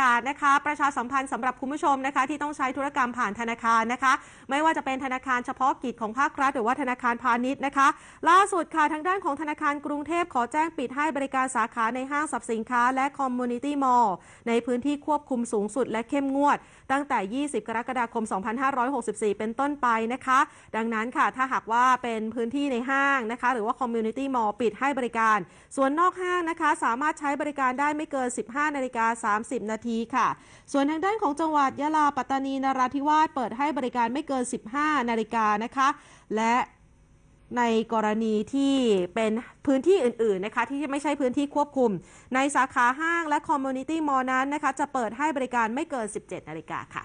กาศนะคะประชาสัมพันธ์สำหรับคุณผู้ชมนะคะ ที่ต้องใช้ธุรกรรมผ่านธนาคารนะคะ ไม่ว่าจะเป็นธนาคารเฉพาะกิจของภาครัฐหรือว่าธนาคารพาณิชย์นะคะ ล่าสุดค่ะทางด้านของธนาคารกรุงเทพขอแจ้งปิดให้บริการสาขาในห้างสรรพสินค้าและคอมมูนิตี้มอลล์ในพื้นที่ควบคุมสูงสุดและเข้มงวด ตั้งแต่ 20 กรกฎาคม 2564เป็นต้นไปนะคะ ดังนั้นค่ะถ้าหากว่าเป็นพื้นที่ในห้างนะคะหรือว่าคอมมูนิตี้มอลล์ปิดให้บริการ ส่วนนอกห้างนะคะสามารถใช้บริการได้ไม่เกิน 15นาฬิกา30นาทีทีค่ะส่วนทางด้านของจังหวัดยะลาปัตตานีนาราธิวาสเปิดให้บริการไม่เกิน 15 นาฬิกานะคะและในกรณีที่เป็นพื้นที่อื่น ๆ นะคะที่ไม่ใช่พื้นที่ควบคุมในสาขาห้างและคอมมูนิตี้มอลนั้นนะคะจะเปิดให้บริการไม่เกิน 17 นาฬิกาค่ะ